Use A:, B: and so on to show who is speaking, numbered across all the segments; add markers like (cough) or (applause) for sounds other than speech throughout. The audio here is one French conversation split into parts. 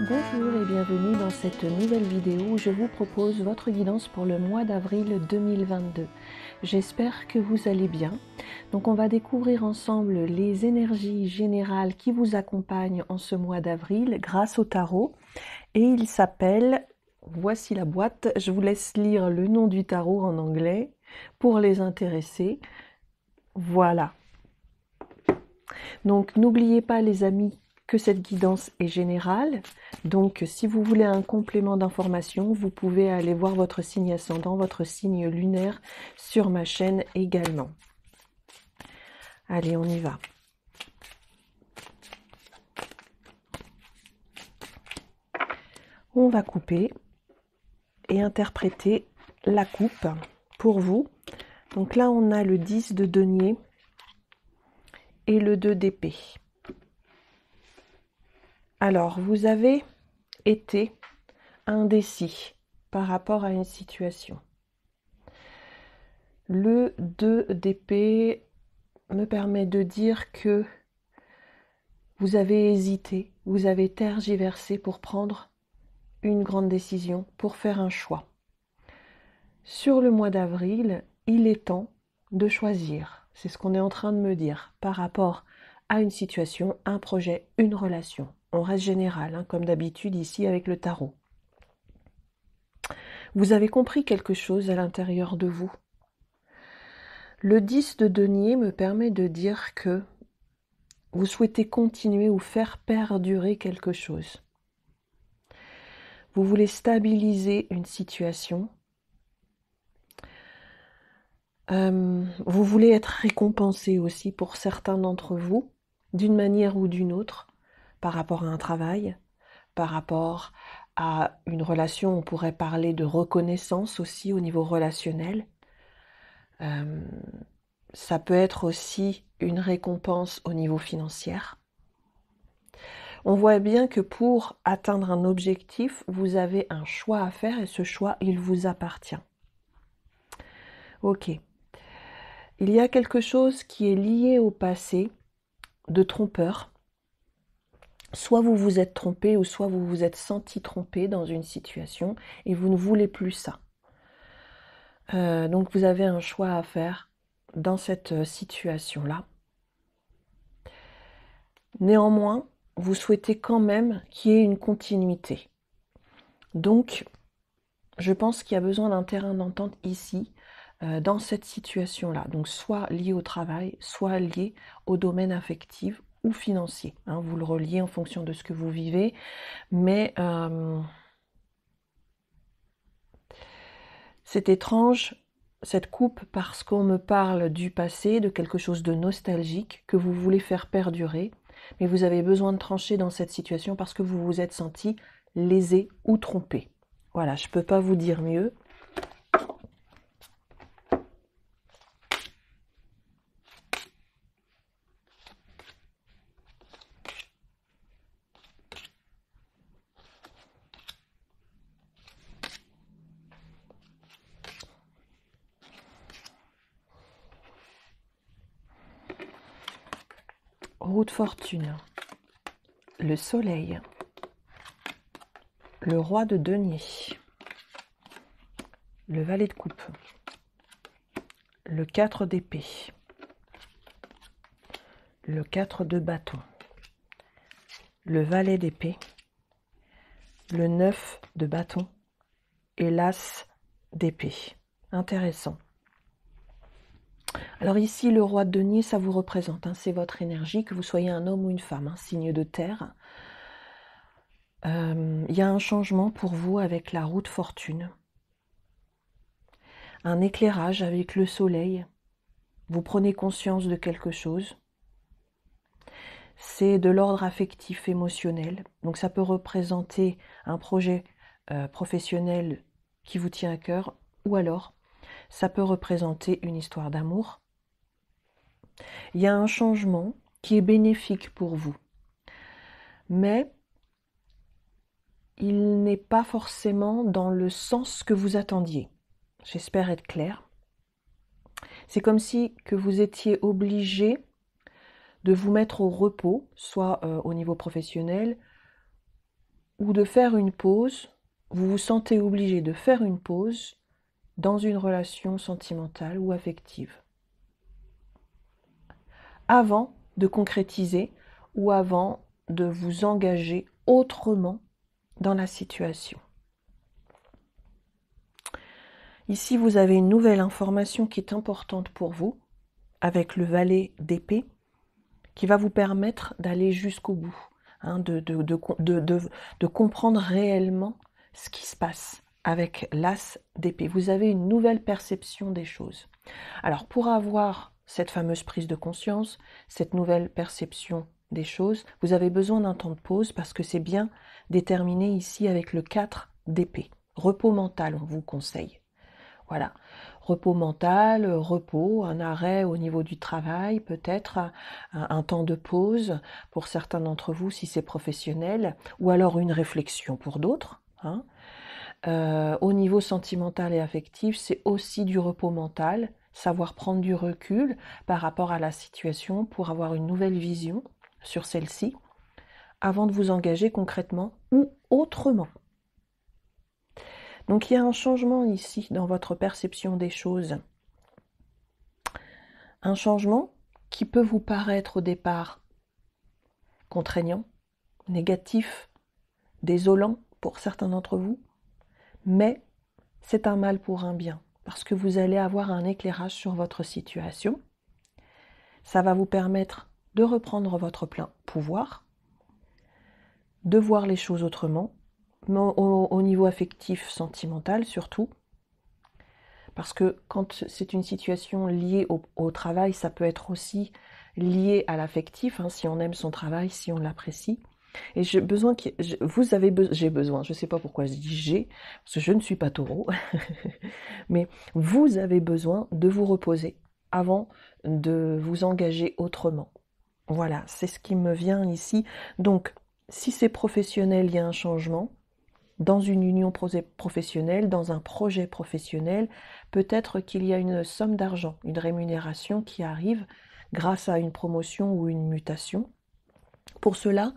A: bonjour et bienvenue dans cette nouvelle vidéo où je vous propose votre guidance pour le mois d'avril 2022. J'espère que vous allez bien. Donc on va découvrir ensemble les énergies générales qui vous accompagnent en ce mois d'avril grâce au tarot et il s'appelle Voici la boîte, je vous laisse lire le nom du tarot en anglais pour les intéresser Voilà. Donc n'oubliez pas les amis que cette guidance est générale. Donc, si vous voulez un complément d'information, vous pouvez aller voir votre signe ascendant, votre signe lunaire sur ma chaîne également. Allez, on y va. On va couper et interpréter la coupe pour vous. Donc là, on a le 10 de denier et le 2 d'épée. Alors, vous avez été indécis par rapport à une situation. Le 2 d'épée me permet de dire que vous avez hésité, vous avez tergiversé pour prendre une grande décision, pour faire un choix. Sur le mois d'avril, il est temps de choisir. C'est ce qu'on est en train de me dire par rapport à une situation, un projet, une relation. On reste général, hein, comme d'habitude ici avec le tarot. Vous avez compris quelque chose à l'intérieur de vous. Le 10 de denier me permet de dire que vous souhaitez continuer ou faire perdurer quelque chose. Vous voulez stabiliser une situation. Euh, vous voulez être récompensé aussi pour certains d'entre vous, d'une manière ou d'une autre par rapport à un travail, par rapport à une relation, on pourrait parler de reconnaissance aussi au niveau relationnel. Euh, ça peut être aussi une récompense au niveau financier. On voit bien que pour atteindre un objectif, vous avez un choix à faire et ce choix, il vous appartient. Ok. Il y a quelque chose qui est lié au passé de trompeur soit vous vous êtes trompé ou soit vous vous êtes senti trompé dans une situation et vous ne voulez plus ça. Euh, donc vous avez un choix à faire dans cette euh, situation-là. Néanmoins, vous souhaitez quand même qu'il y ait une continuité. Donc, je pense qu'il y a besoin d'un terrain d'entente ici, euh, dans cette situation-là. Donc, soit lié au travail, soit lié au domaine affectif ou financier. Hein, vous le reliez en fonction de ce que vous vivez, mais euh, c'est étrange cette coupe parce qu'on me parle du passé, de quelque chose de nostalgique que vous voulez faire perdurer, mais vous avez besoin de trancher dans cette situation parce que vous vous êtes senti lésé ou trompé. Voilà, je ne peux pas vous dire mieux. Route fortune. Le soleil. Le roi de denier. Le valet de coupe. Le 4 d'épée. Le 4 de bâton. Le valet d'épée. Le 9 de bâton. Et l'as d'épée. Intéressant. Alors ici, le roi de denier, ça vous représente, hein. c'est votre énergie, que vous soyez un homme ou une femme, un hein, signe de terre. Euh, il y a un changement pour vous avec la route fortune. Un éclairage avec le soleil. Vous prenez conscience de quelque chose. C'est de l'ordre affectif, émotionnel. Donc ça peut représenter un projet euh, professionnel qui vous tient à cœur, ou alors ça peut représenter une histoire d'amour, il y a un changement qui est bénéfique pour vous. Mais il n'est pas forcément dans le sens que vous attendiez. J'espère être clair. C'est comme si que vous étiez obligé de vous mettre au repos, soit euh, au niveau professionnel, ou de faire une pause. Vous vous sentez obligé de faire une pause dans une relation sentimentale ou affective avant de concrétiser ou avant de vous engager autrement dans la situation. Ici, vous avez une nouvelle information qui est importante pour vous, avec le valet d'épée, qui va vous permettre d'aller jusqu'au bout, hein, de, de, de, comprendre réellement ce qui se passe avec l'as d'épée. Vous avez une nouvelle perception des choses. Alors, pour avoir cette fameuse prise de conscience, cette nouvelle perception des choses, vous avez besoin d'un temps de pause parce que c'est bien déterminé ici avec le 4 d'épée. Repos mental, on vous conseille. Voilà. Repos mental, repos, un arrêt au niveau du travail, peut-être un, temps de pause pour certains d'entre vous si c'est professionnel, ou alors une réflexion pour d'autres. Hein. Euh, au niveau sentimental et affectif, c'est aussi du repos mental, savoir prendre du recul par rapport à la situation pour avoir une nouvelle vision sur celle-ci avant de vous engager concrètement ou autrement. Donc il y a un changement ici dans votre perception des choses. Un changement qui peut vous paraître au départ contraignant, négatif, désolant pour certains d'entre vous, mais c'est un mal pour un bien parce que vous allez avoir un éclairage sur votre situation. Ça va vous permettre de reprendre votre plein pouvoir, de voir les choses autrement, au, niveau affectif, sentimental surtout. Parce que quand c'est une situation liée au, travail, ça peut être aussi lié à l'affectif, hein, si on aime son travail, si on l'apprécie. Et j'ai besoin que vous avez j'ai besoin, je ne sais pas pourquoi je dis j'ai, parce que je ne suis pas taureau, (laughs) mais vous avez besoin de vous reposer avant de vous engager autrement. Voilà, c'est ce qui me vient ici. Donc, si c'est professionnel, il y a un changement. Dans une union professionnelle, dans un projet professionnel, peut-être qu'il y a une somme d'argent, une rémunération qui arrive grâce à une promotion ou une mutation. Pour cela,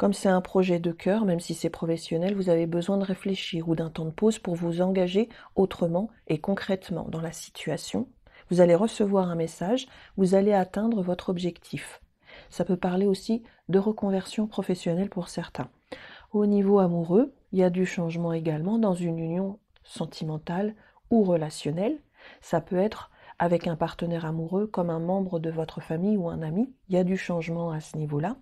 A: comme c'est un projet de cœur, même si c'est professionnel, vous avez besoin de réfléchir ou d'un temps de pause pour vous engager autrement et concrètement dans la situation. Vous allez recevoir un message, vous allez atteindre votre objectif. Ça peut parler aussi de reconversion professionnelle pour certains. Au niveau amoureux, il y a du changement également dans une union sentimentale ou relationnelle. Ça peut être avec un partenaire amoureux comme un membre de votre famille ou un ami. Il y a du changement à ce niveau-là.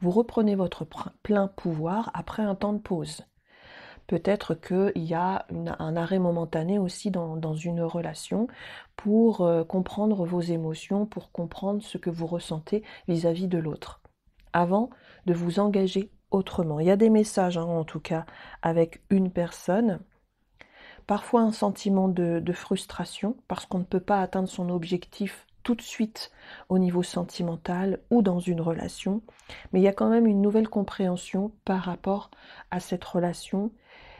A: Vous reprenez votre plein pouvoir après un temps de pause. Peut-être qu'il y a un arrêt momentané aussi dans, une relation pour euh, comprendre vos émotions, pour comprendre ce que vous ressentez vis-à-vis de l'autre, avant de vous engager autrement. Il y a des messages, hein, en tout cas, avec une personne. Parfois un sentiment de frustration parce qu'on ne peut pas atteindre son objectif tout de suite au niveau sentimental ou dans une relation, mais il y a quand même une nouvelle compréhension par rapport à cette relation,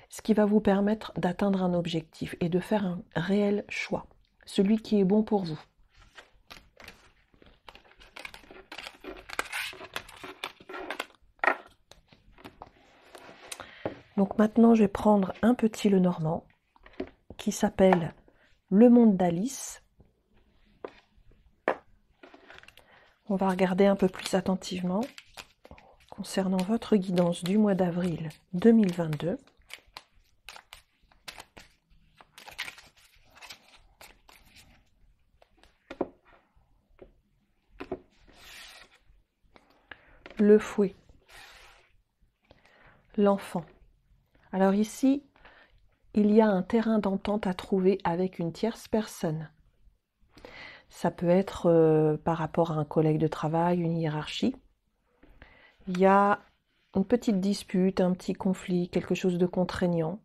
A: ce qui va vous permettre d'atteindre un objectif et de faire un réel choix, celui qui est bon pour vous. Donc maintenant, je vais prendre un petit le normand, qui s'appelle Le Monde d'Alice On va regarder un peu plus attentivement concernant votre guidance du mois d'avril 2022. Le fouet, l'enfant. Alors ici, il y a un terrain d'entente à trouver avec une tierce personne. Ça peut être euh, par rapport à un collègue de travail, une hiérarchie. Il y a une petite dispute, un petit conflit, quelque chose de contraignant.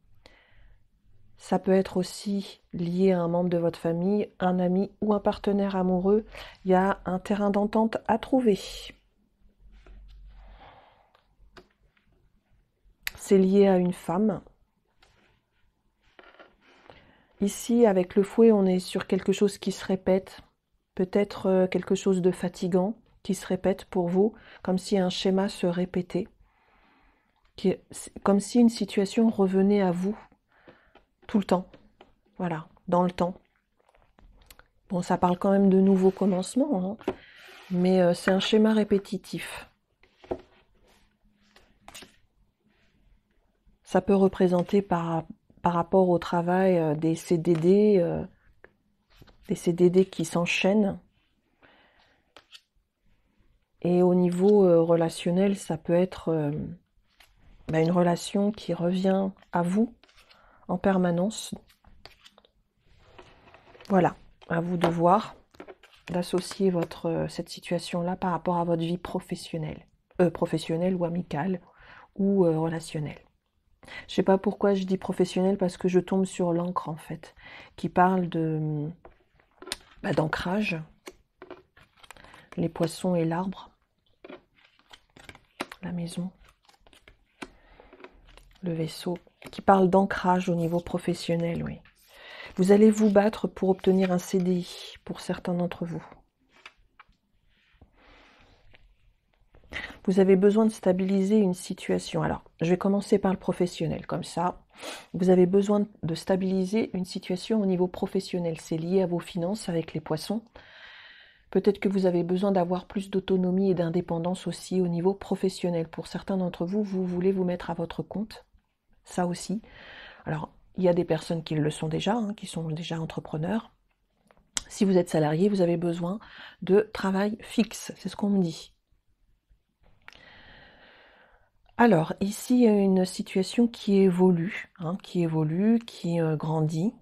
A: Ça peut être aussi lié à un membre de votre famille, un ami ou un partenaire amoureux. Il y a un terrain d'entente à trouver. C'est lié à une femme. Ici, avec le fouet, on est sur quelque chose qui se répète, peut-être euh, quelque chose de fatigant qui se répète pour vous, comme si un schéma se répétait, comme si une situation revenait à vous tout le temps, voilà, dans le temps. Bon, ça parle quand même de nouveaux commencements, hein, mais euh, c'est un schéma répétitif. Ça peut représenter par, rapport au travail euh, des CDD, des dés qui s'enchaînent. Et au niveau euh, relationnel, ça peut être euh, bah, une relation qui revient à vous en permanence. Voilà, à vous de voir, d'associer votre euh, cette situation-là par rapport à votre vie professionnelle, professionnelle ou amicale ou relationnelle. Je sais pas pourquoi je dis professionnelle parce que je tombe sur l'encre en fait, qui parle de hum, bah, d'ancrage, les poissons et l'arbre, la maison, le vaisseau, qui parle d'ancrage au niveau professionnel, oui. Vous allez vous battre pour obtenir un CDI pour certains d'entre vous. Vous avez besoin de stabiliser une situation. Alors, je vais commencer par le professionnel, comme ça, vous avez besoin de stabiliser une situation au niveau professionnel. C'est lié à vos finances avec les poissons. Peut-être que vous avez besoin d'avoir plus d'autonomie et d'indépendance aussi au niveau professionnel. Pour certains d'entre vous, vous voulez vous mettre à votre compte. Ça aussi. Alors, il y a des personnes qui le sont déjà, hein, qui sont déjà entrepreneurs. Si vous êtes salarié, vous avez besoin de travail fixe, c'est ce qu'on me dit. Alors, ici, il y a une situation qui évolue, hein, qui évolue, qui euh, grandit.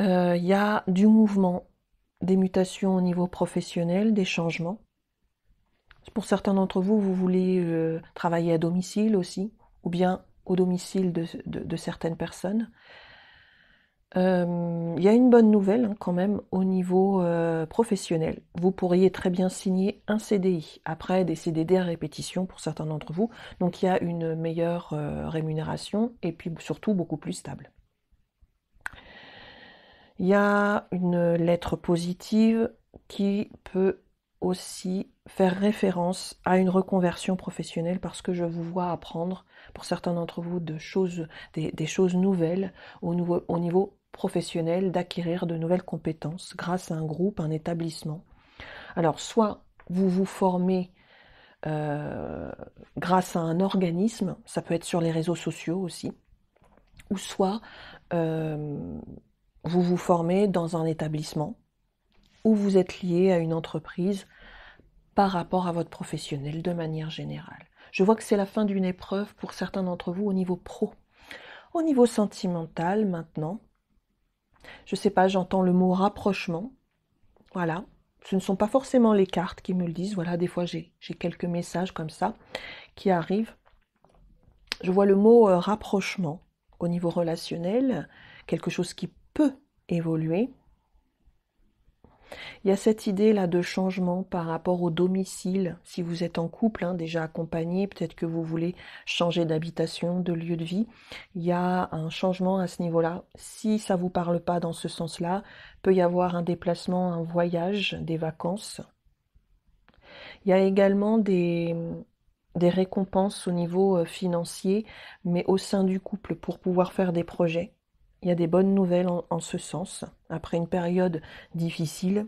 A: Euh, il y a du mouvement, des mutations au niveau professionnel, des changements. Pour certains d'entre vous, vous voulez euh, travailler à domicile aussi, ou bien au domicile de certaines personnes. Euh, il y a une bonne nouvelle hein, quand même au niveau euh, professionnel. Vous pourriez très bien signer un CDI, après des CDD à répétition pour certains d'entre vous. Donc il y a une meilleure euh, rémunération et puis surtout beaucoup plus stable. Il y a une lettre positive qui peut aussi faire référence à une reconversion professionnelle parce que je vous vois apprendre, pour certains d'entre vous, de choses, des, choses nouvelles au, nouveau, au niveau professionnel d'acquérir de nouvelles compétences grâce à un groupe, un établissement. Alors soit vous vous formez euh, grâce à un organisme, ça peut être sur les réseaux sociaux aussi, ou soit euh, vous vous formez dans un établissement, où vous êtes lié à une entreprise par rapport à votre professionnel de manière générale. Je vois que c'est la fin d'une épreuve pour certains d'entre vous au niveau pro. Au niveau sentimental maintenant, je sais pas, j'entends le mot rapprochement. Voilà. Ce ne sont pas forcément les cartes qui me le disent. Voilà, des fois j'ai quelques messages comme ça qui arrivent. Je vois le mot euh, rapprochement au niveau relationnel, quelque chose qui peut évoluer. Il y a cette idée-là de changement par rapport au domicile. Si vous êtes en couple, hein, déjà accompagné, peut-être que vous voulez changer d'habitation, de lieu de vie. Il y a un changement à ce niveau-là. Si ça ne vous parle pas dans ce sens-là, peut y avoir un déplacement, un voyage, des vacances. Il y a également des récompenses au niveau euh, financier, mais au sein du couple pour pouvoir faire des projets il y a des bonnes nouvelles en, ce sens. Après une période difficile,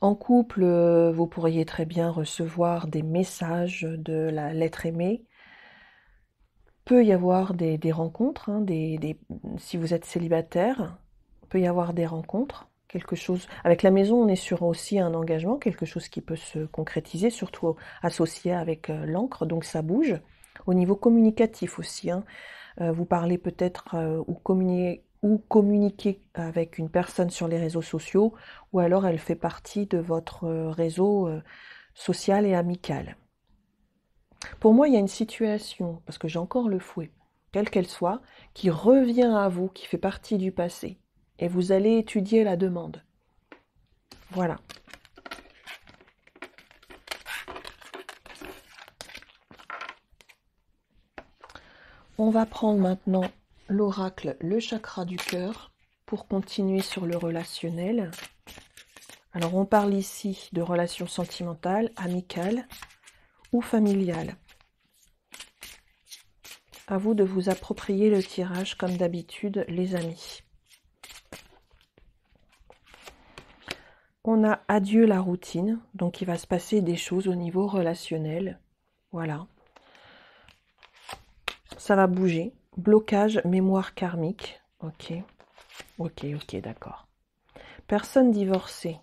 A: en couple, euh, vous pourriez très bien recevoir des messages de la lettre aimée. Peut y avoir des, rencontres, hein, des, si vous êtes célibataire, peut y avoir des rencontres, quelque chose. Avec la maison, on est sur aussi un engagement, quelque chose qui peut se concrétiser, surtout associé avec euh, l'encre, donc ça bouge. Au niveau communicatif aussi, hein. Euh, vous parlez peut-être euh, ou communiquez ou communiquer avec une personne sur les réseaux sociaux, ou alors elle fait partie de votre euh, réseau social et amical. Pour moi, il y a une situation, parce que j'ai encore le fouet, quelle qu'elle soit, qui revient à vous, qui fait partie du passé, et vous allez étudier la demande. Voilà. On va prendre maintenant l'oracle, le chakra du cœur, pour continuer sur le relationnel. Alors on parle ici de relations sentimentales, amicales ou familiales. À vous de vous approprier le tirage comme d'habitude, les amis. On a adieu la routine, donc il va se passer des choses au niveau relationnel. Voilà ça va bouger. Blocage, mémoire karmique. Ok, ok, ok, d'accord. Personne divorcée.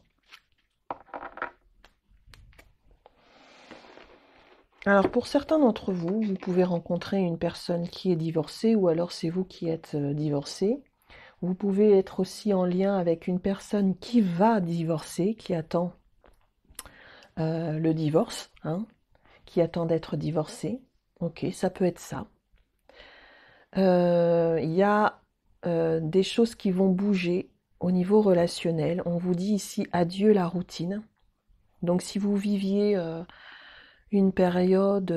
A: Alors pour certains d'entre vous, vous pouvez rencontrer une personne qui est divorcée ou alors c'est vous qui êtes euh, divorcé. Vous pouvez être aussi en lien avec une personne qui va divorcer, qui attend euh, le divorce, hein, qui attend d'être divorcée. Ok, ça peut être ça. Euh, il y a euh, des choses qui vont bouger au niveau relationnel. On vous dit ici adieu la routine. Donc si vous viviez euh, une période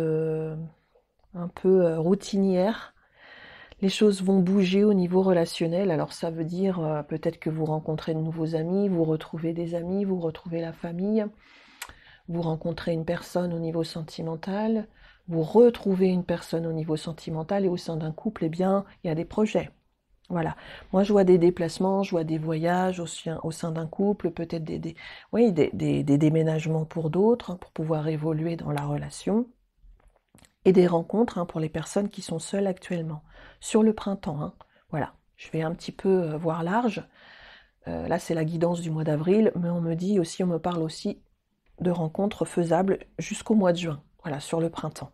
A: un peu routinière, les choses vont bouger au niveau relationnel. Alors ça veut dire peut-être que vous rencontrez de nouveaux amis, vous retrouvez des amis, vous retrouvez la famille, vous rencontrez une personne au niveau sentimental, vous retrouvez une personne au niveau sentimental et au sein d'un couple, eh bien, il y a des projets. Voilà. Moi, je vois des déplacements, je vois des voyages au, au sein d'un couple, peut-être des, oui, des, déménagements pour d'autres, hein, pour pouvoir évoluer dans la relation et des rencontres hein, pour les personnes qui sont seules actuellement, sur le printemps. Hein. Voilà, je vais un petit peu euh, voir large. Euh, là, c'est la guidance du mois d'avril, mais on me dit aussi, on me parle aussi de rencontres faisables jusqu'au mois de juin. Voilà, sur le printemps.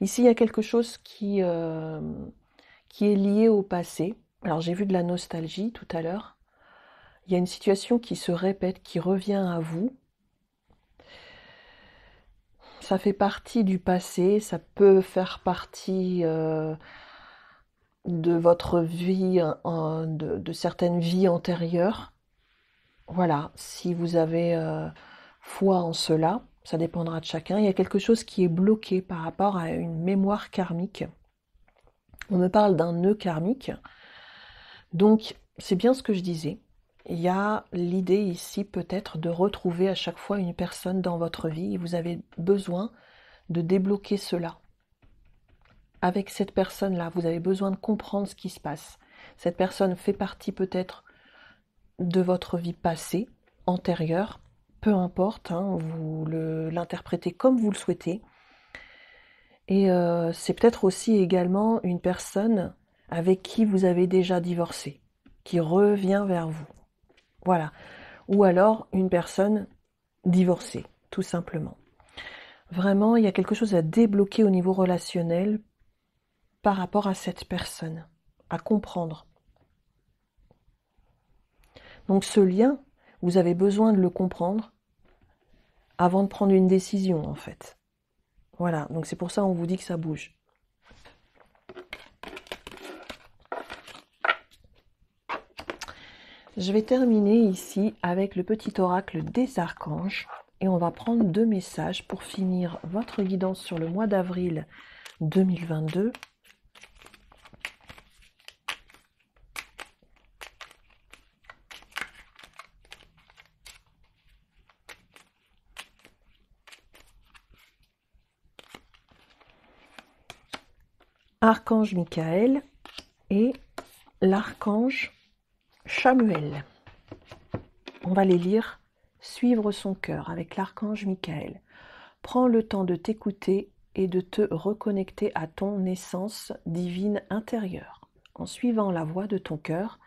A: Ici, il y a quelque chose qui, euh, qui est lié au passé. Alors, j'ai vu de la nostalgie tout à l'heure. Il y a une situation qui se répète, qui revient à vous. Ça fait partie du passé, ça peut faire partie euh, de votre vie, de, certaines vies antérieures. Voilà, si vous avez euh, foi en cela, ça dépendra de chacun, il y a quelque chose qui est bloqué par rapport à une mémoire karmique. On me parle d'un nœud karmique. Donc, c'est bien ce que je disais. Il y a l'idée ici peut-être de retrouver à chaque fois une personne dans votre vie et vous avez besoin de débloquer cela. Avec cette personne-là, vous avez besoin de comprendre ce qui se passe. Cette personne fait partie peut-être de votre vie passée, antérieure, peu importe, hein, vous l'interprétez comme vous le souhaitez. Et euh, c'est peut-être aussi également une personne avec qui vous avez déjà divorcé, qui revient vers vous. Voilà. Ou alors une personne divorcée, tout simplement. Vraiment, il y a quelque chose à débloquer au niveau relationnel par rapport à cette personne, à comprendre. Donc ce lien, vous avez besoin de le comprendre avant de prendre une décision en fait. Voilà, donc c'est pour ça on vous dit que ça bouge. Je vais terminer ici avec le petit oracle des archanges et on va prendre deux messages pour finir votre guidance sur le mois d'avril 2022 l'archange Michael et l'archange Chamuel. On va les lire Suivre son cœur avec l'archange Michael. Prends le temps de t'écouter et de te reconnecter à ton essence divine intérieure. En suivant la voie de ton cœur,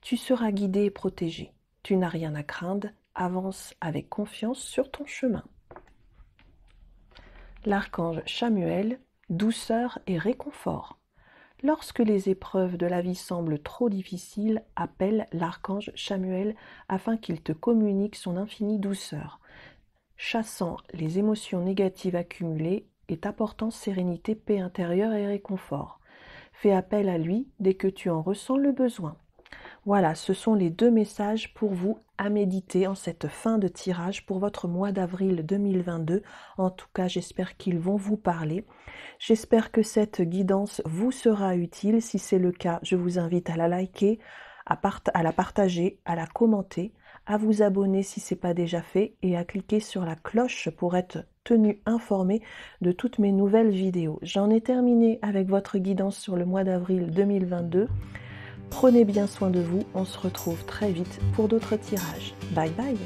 A: tu seras guidé et protégé. Tu n'as rien à craindre, avance avec confiance sur ton chemin. L'archange Samuel douceur et réconfort. Lorsque les épreuves de la vie semblent trop difficiles, appelle l'archange Samuel afin qu'il te communique son infinie douceur, chassant les émotions négatives accumulées et t'apportant sérénité, paix intérieure et réconfort. Fais appel à lui dès que tu en ressens le besoin. Voilà, ce sont les deux messages pour vous à méditer en cette fin de tirage pour votre mois d'avril 2022. En tout cas, j'espère qu'ils vont vous parler. J'espère que cette guidance vous sera utile. Si c'est le cas, je vous invite à la liker, à, la partager, à la commenter, à vous abonner si ce n'est pas déjà fait et à cliquer sur la cloche pour être tenu informé de toutes mes nouvelles vidéos. J'en ai terminé avec votre guidance sur le mois d'avril 2022. Prenez bien soin de vous, on se retrouve très vite pour d'autres tirages. Bye bye